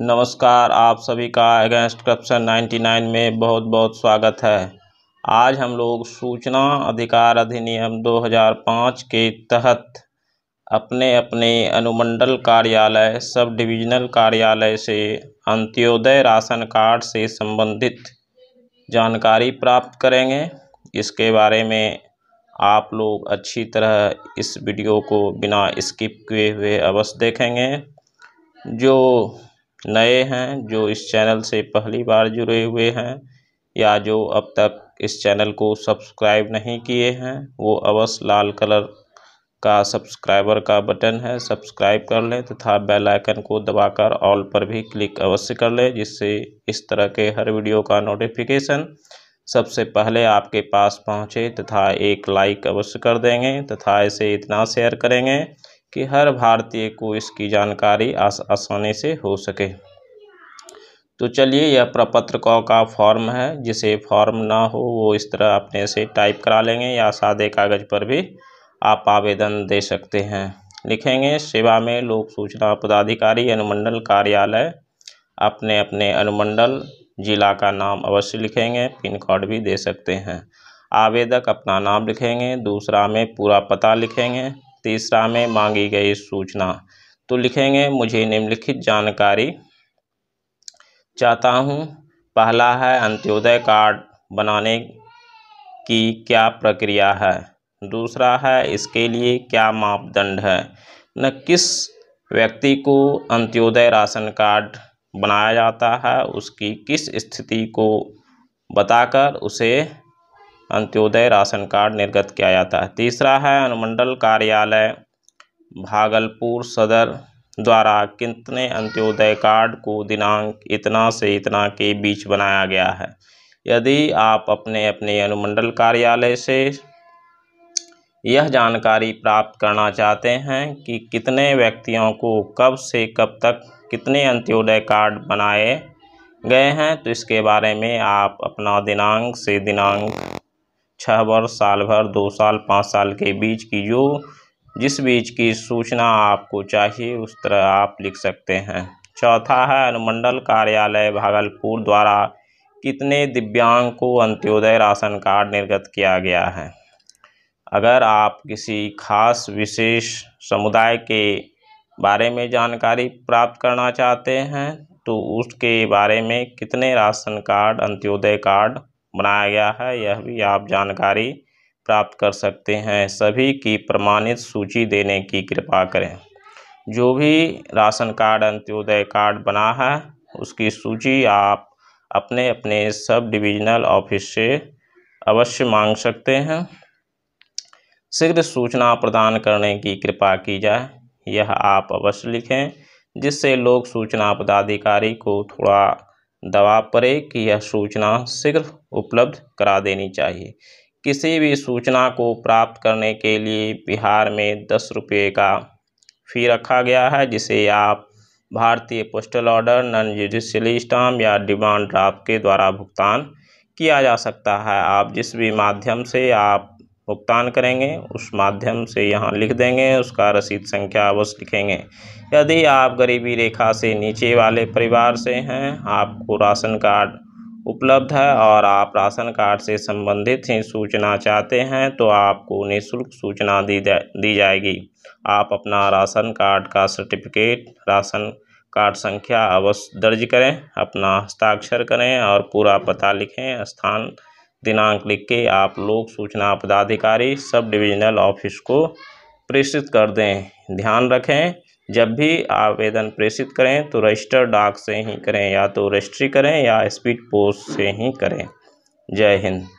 नमस्कार आप सभी का अगेंस्ट करप्शन 99 में बहुत बहुत स्वागत है आज हम लोग सूचना अधिकार अधिनियम 2005 के तहत अपने अपने अनुमंडल कार्यालय सब डिविजनल कार्यालय से अंत्योदय राशन कार्ड से संबंधित जानकारी प्राप्त करेंगे इसके बारे में आप लोग अच्छी तरह इस वीडियो को बिना स्किप किए हुए अवश्य देखेंगे जो नए हैं जो इस चैनल से पहली बार जुड़े हुए हैं या जो अब तक इस चैनल को सब्सक्राइब नहीं किए हैं वो अवश्य लाल कलर का सब्सक्राइबर का बटन है सब्सक्राइब कर लें तथा बेल आइकन को दबाकर ऑल पर भी क्लिक अवश्य कर लें जिससे इस तरह के हर वीडियो का नोटिफिकेशन सबसे पहले आपके पास पहुंचे तथा एक लाइक अवश्य कर देंगे तथा इसे इतना शेयर करेंगे कि हर भारतीय को इसकी जानकारी आस आसानी से हो सके तो चलिए यह प्रपत्र क का फॉर्म है जिसे फॉर्म ना हो वो इस तरह अपने से टाइप करा लेंगे या सादे कागज़ पर भी आप आवेदन दे सकते हैं लिखेंगे सेवा में लोक सूचना पदाधिकारी अनुमंडल कार्यालय अपने अपने अनुमंडल जिला का नाम अवश्य लिखेंगे पिन कोड भी दे सकते हैं आवेदक अपना नाम लिखेंगे दूसरा में पूरा पता लिखेंगे तीसरा में मांगी गई सूचना तो लिखेंगे मुझे निम्नलिखित जानकारी चाहता हूँ पहला है अंत्योदय कार्ड बनाने की क्या प्रक्रिया है दूसरा है इसके लिए क्या मापदंड है न किस व्यक्ति को अंत्योदय राशन कार्ड बनाया जाता है उसकी किस स्थिति को बताकर उसे अंत्योदय राशन कार्ड निर्गत किया जाता है तीसरा है अनुमंडल कार्यालय भागलपुर सदर द्वारा कितने अंत्योदय कार्ड को दिनांक इतना से इतना के बीच बनाया गया है यदि आप अपने अपने अनुमंडल कार्यालय से यह जानकारी प्राप्त करना चाहते हैं कि कितने व्यक्तियों को कब से कब तक कितने अंत्योदय कार्ड बनाए गए हैं तो इसके बारे में आप अपना दिनांक से दिनांक छः वर्ष साल भर दो साल पाँच साल के बीच की जो जिस बीच की सूचना आपको चाहिए उस तरह आप लिख सकते हैं चौथा है अनुमंडल कार्यालय भागलपुर द्वारा कितने दिव्यांग को अंत्योदय राशन कार्ड निर्गत किया गया है अगर आप किसी खास विशेष समुदाय के बारे में जानकारी प्राप्त करना चाहते हैं तो उसके बारे में कितने राशन कार्ड अंत्योदय कार्ड बनाया गया है यह भी आप जानकारी प्राप्त कर सकते हैं सभी की प्रमाणित सूची देने की कृपा करें जो भी राशन कार्ड अंत्योदय कार्ड बना है उसकी सूची आप अपने अपने सब डिविजनल ऑफिस से अवश्य मांग सकते हैं शीघ्र सूचना प्रदान करने की कृपा की जाए यह आप अवश्य लिखें जिससे लोग सूचना पदाधिकारी को थोड़ा दबाव पड़े कि यह सूचना शीघ्र उपलब्ध करा देनी चाहिए किसी भी सूचना को प्राप्त करने के लिए बिहार में दस रुपये का फ़ी रखा गया है जिसे आप भारतीय postal order non judicial stamp या डिमांड ड्राफ्ट के द्वारा भुगतान किया जा सकता है आप जिस भी माध्यम से आप भुगतान करेंगे उस माध्यम से यहाँ लिख देंगे उसका रसीद संख्या अवश्य लिखेंगे यदि आप गरीबी रेखा से नीचे वाले परिवार से हैं आपको राशन कार्ड उपलब्ध है और आप राशन कार्ड से संबंधित ही सूचना चाहते हैं तो आपको निःशुल्क सूचना दी जा, दी जाएगी आप अपना राशन कार्ड का सर्टिफिकेट राशन कार्ड संख्या अवश्य दर्ज करें अपना हस्ताक्षर करें और पूरा पता लिखें स्थान दिनांक लिख के आप लोग सूचना पदाधिकारी सब डिविजनल ऑफिस को प्रेषित कर दें ध्यान रखें जब भी आवेदन प्रेषित करें तो रजिस्टर डाक से ही करें या तो रजिस्ट्री करें या स्पीड पोस्ट से ही करें जय हिंद